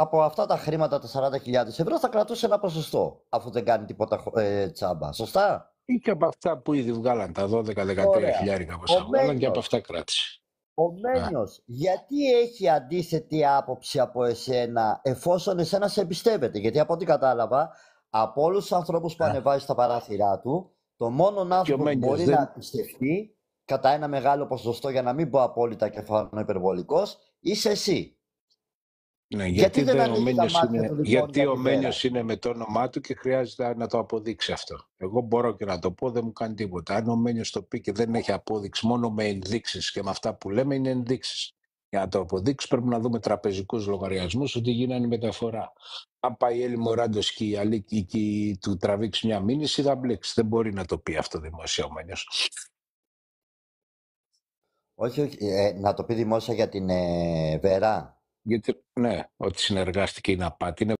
από αυτά τα χρήματα, τα 40.000 ευρώ, θα κρατούσε ένα ποσοστό, αφού δεν κάνει τίποτα ε, τσάμπα. Σωστά. Ή και από αυτά που ήδη βγάλαν, τα 12 13000 χιλιάρικα και από αυτά κράτησε. Ο Μένιος, γιατί έχει αντίθετη άποψη από εσένα, εφόσον εσένα σε εμπιστεύεται. Γιατί από ό,τι κατάλαβα, από όλους τους ανθρώπους που ανεβάζει στα παράθυρά του, το μόνο άνθρωπο που μπορεί να εμπιστευτεί κατά ένα μεγάλο ποσοστό, για να μην πω απόλυτα και φάνω υπερβολικός, είσαι εσύ. Ναι, γιατί, ο Μένιος είναι, γιατί ο είναι με το όνομά του και χρειάζεται να το αποδείξει αυτό. Εγώ μπορώ και να το πω, δεν μου κάνει τίποτα. Αν ο Μένιος το πει και δεν έχει απόδειξη μόνο με ενδείξεις και με αυτά που λέμε είναι ενδείξεις. Για να το αποδείξει πρέπει να δούμε τραπεζικούς λογαριασμούς ότι γίνανε μεταφορά. Αν πάει η Έλλη Μωράντος και η Αλίκη του τραβήξει μια μήνυση θα μπλέξει. Δεν μπορεί να το πει αυτό Μένιος. Όχι, όχι ε, να το πει δημόσια για την ε, Βερά. Γιατί, ναι, ότι συνεργάστηκε είναι απάτη, είναι